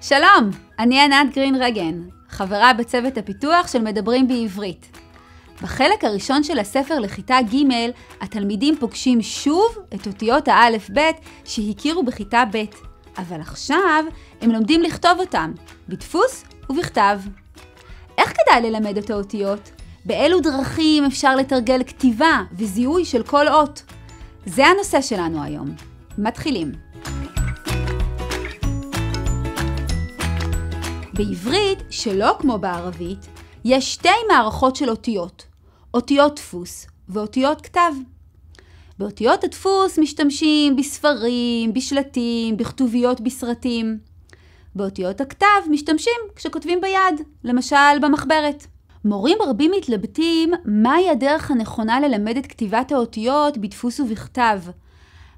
שלום, אני ענת גרין רגן, חברה בצוות הפיתוח של מדברים בעברית. בחלק הראשון של הספר לכיתה ג' התלמידים פוגשים שוב את אותיות האלף-בית שהכירו בכיתה ב', אבל עכשיו הם לומדים לכתוב אותם, בדפוס ובכתב. איך כדאי ללמד את האותיות? באילו דרכים אפשר לתרגל כתיבה וזיהוי של כל אות? זה הנושא שלנו היום. מתחילים. בעברית, שלא כמו בערבית, יש שתי מערכות של אותיות, אותיות דפוס ואותיות כתב. באותיות הדפוס משתמשים בספרים, בשלטים, בכתוביות בסרטים. באותיות הכתב משתמשים כשכותבים ביד, למשל במחברת. מורים רבים מתלבטים מהי הדרך הנכונה ללמד את כתיבת האותיות בדפוס ובכתב.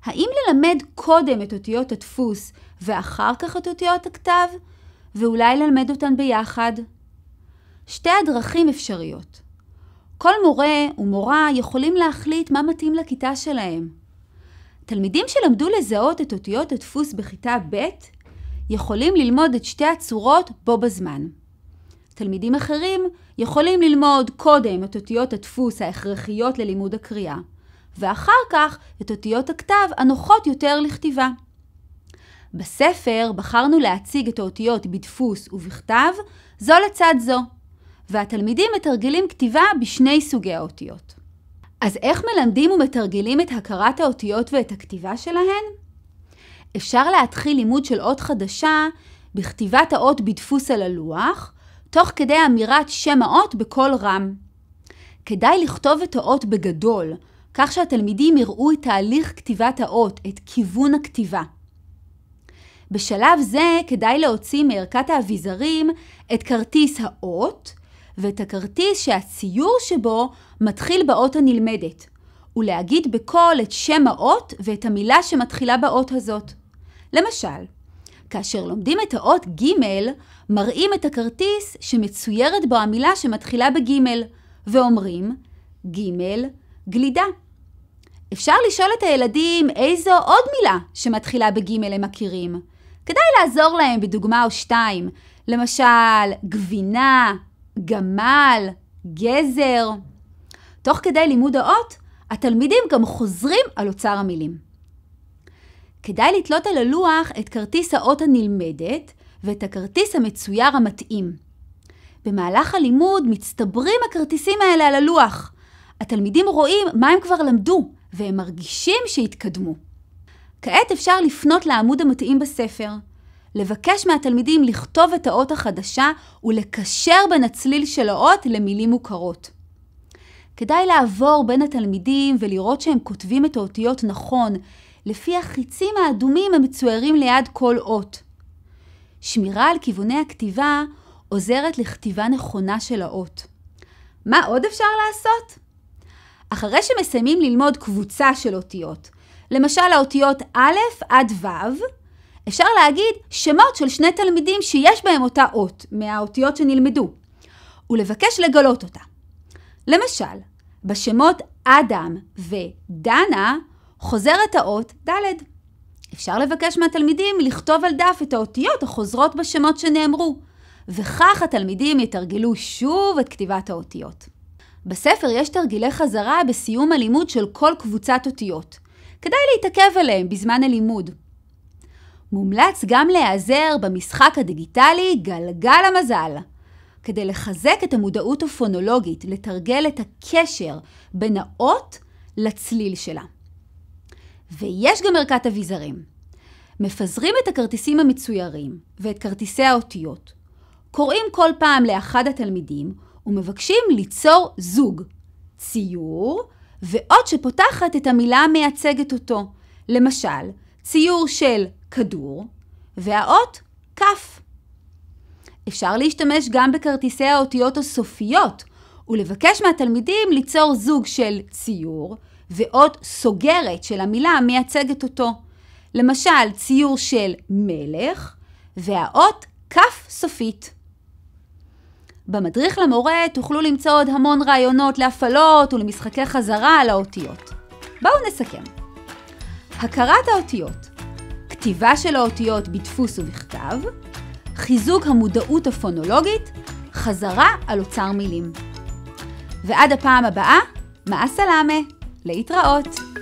האם ללמד קודם את אותיות הדפוס ואחר כך את אותיות הכתב, ואולי ללמד אותן ביחד. שתי הדרכים אפשריות. כל מורה ומורה יכולים להחליט מה מתאים לכיתה שלהם. תלמידים שלמדו לזהות את אותיות הדפוס בכיתה ב' יכולים ללמוד את שתי הצורות בו בזמן. תלמידים אחרים יכולים ללמוד קודם את אותיות הדפוס ההכרחיות ללימוד הקריאה, ואחר כך את אותיות הכתב הנוחות יותר לכתיבה. בספר בחרנו להציג את האותיות בדפוס ובכתב, זו לצד זו, והתלמידים מתרגלים כתיבה בשני סוגי האותיות. אז איך מלמדים ומתרגלים את הכרת האותיות ואת הכתיבה שלהן? אפשר להתחיל לימוד של אות חדשה בכתיבת האות בדפוס על הלוח, תוך כדי אמירת שם האות בקול רם. כדאי לכתוב את האות בגדול, כך שהתלמידים יראו את תהליך כתיבת האות, את כיוון הכתיבה. בשלב זה כדאי להוציא מערכת האביזרים את כרטיס האות ואת הכרטיס שהציור שבו מתחיל באות הנלמדת, ולהגיד בקול את שם האות ואת המילה שמתחילה באות הזאת. למשל, כאשר לומדים את האות ג', מראים את הכרטיס שמצוירת בו המילה שמתחילה בג', ואומרים ג', גלידה. אפשר לשאול את הילדים איזו עוד מילה שמתחילה בג' הם מכירים, כדאי לעזור להם בדוגמה או שתיים, למשל גבינה, גמל, גזר. תוך כדי לימוד האות, התלמידים גם חוזרים על אוצר המילים. כדאי לתלות על הלוח את כרטיס האות הנלמדת ואת הכרטיס המצויר המתאים. במהלך הלימוד מצטברים הכרטיסים האלה על הלוח. התלמידים רואים מה הם כבר למדו, והם מרגישים שהתקדמו. כעת אפשר לפנות לעמוד המתאים בספר, לבקש מהתלמידים לכתוב את האות החדשה ולקשר בין הצליל של האות למילים מוכרות. כדאי לעבור בין התלמידים ולראות שהם כותבים את האותיות נכון, לפי החיצים האדומים המצוירים ליד כל אות. שמירה על כיווני הכתיבה עוזרת לכתיבה נכונה של האות. מה עוד אפשר לעשות? אחרי שמסיימים ללמוד קבוצה של אותיות, למשל האותיות א' עד ו', אפשר להגיד שמות של שני תלמידים שיש בהם אותה אות מהאותיות שנלמדו, ולבקש לגלות אותה. למשל, בשמות אדם ודנה חוזרת האות ד'. אפשר לבקש מהתלמידים לכתוב על דף את האותיות החוזרות בשמות שנאמרו, וכך התלמידים יתרגלו שוב את כתיבת האותיות. בספר יש תרגילי חזרה בסיום הלימוד של כל קבוצת אותיות. כדאי להתעכב עליהם בזמן הלימוד. מומלץ גם להיעזר במשחק הדיגיטלי גלגל המזל, כדי לחזק את המודעות הפונולוגית, לתרגל את הקשר בין האות לצליל שלה. ויש גם ערכת אביזרים. מפזרים את הכרטיסים המצוירים ואת כרטיסי האותיות, קוראים כל פעם לאחד התלמידים ומבקשים ליצור זוג, ציור, ועוד שפותחת את המילה המייצגת אותו. למשל, ציור של כדור והאות כף. אפשר להשתמש גם בכרטיסי האותיות הסופיות ולבקש מהתלמידים ליצור זוג של ציור ואות סוגרת של המילה המייצגת אותו. למשל, ציור של מלך והאות כף סופית. במדריך למורה תוכלו למצוא עוד המון רעיונות להפעלות ולמשחקי חזרה על האותיות. בואו נסכם. הכרת האותיות, כתיבה של האותיות בדפוס ובכתב, חיזוק המודעות הפונולוגית, חזרה על אוצר מילים. ועד הפעם הבאה, מה סלאמה? להתראות.